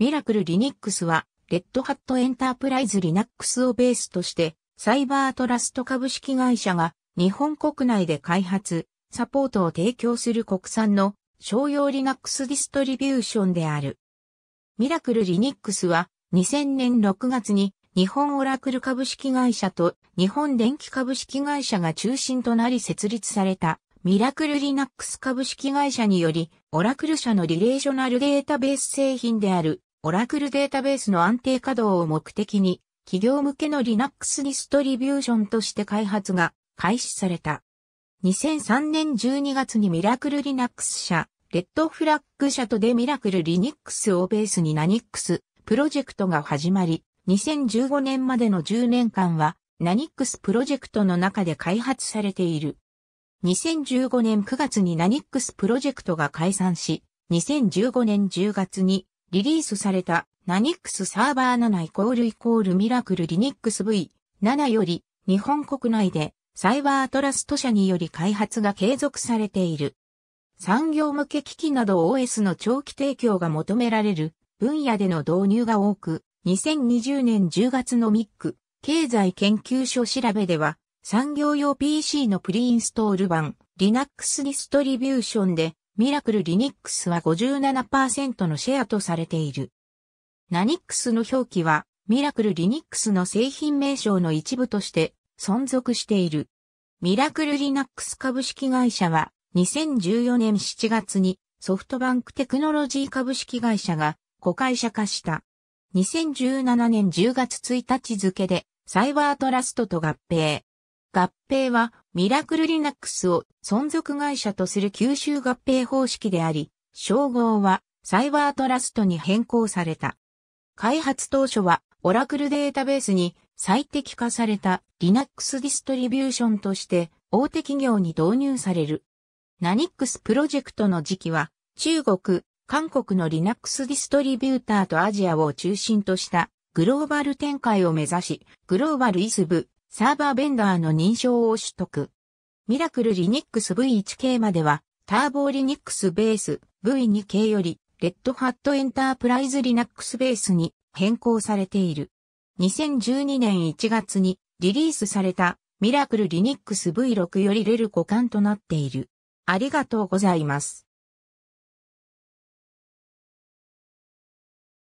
ミラクルリニックスは、レッドハットエンタープライズリナックスをベースとして、サイバートラスト株式会社が日本国内で開発、サポートを提供する国産の商用リナックスディストリビューションである。ミラクルリニックスは2000年6月に日本オラクル株式会社と日本電気株式会社が中心となり設立されたミラクルリナックス株式会社によりオラクル社のリレーショナルデータベース製品であるオラクルデータベースの安定稼働を目的に、企業向けの Linux ディストリビューションとして開発が開始された。2003年12月にミラクル Linux 社、レッドフラッグ社とでミラクル Linux をベースに Nanix プロジェクトが始まり、2015年までの10年間は Nanix プロジェクトの中で開発されている。2015年9月に Nanix プロジェクトが解散し、2015年10月にリリースされたナニ n ク x サーバー7イコールイコールミラクル Linux V7 より日本国内でサイバートラスト社により開発が継続されている。産業向け機器など OS の長期提供が求められる分野での導入が多く、2020年10月のミック経済研究所調べでは、産業用 PC のプリインストール版 Linux ディストリビューションでミラクルリニックスは57%のシェアとされている。ナニックスの表記は、ミラクルリニックスの製品名称の一部として存続している。ミラクルリナックス株式会社は、2014年7月にソフトバンクテクノロジー株式会社が子会社化した。2017年10月1日付でサイバートラストと合併。合併はミラクルリナックスを存続会社とする吸収合併方式であり、称号はサイバートラストに変更された。開発当初はオラクルデータベースに最適化されたリナックスディストリビューションとして大手企業に導入される。ナニックスプロジェクトの時期は中国、韓国のリナックスディストリビューターとアジアを中心としたグローバル展開を目指し、グローバルイスブサーバーベンダーの認証を取得。ミラクル Linux V1K までは、ターボ Linux ベース V2K より、レッドハットエンタープライズ Linux ベースに変更されている。2012年1月にリリースされたミラクル Linux V6 よりレル互換となっている。ありがとうございます。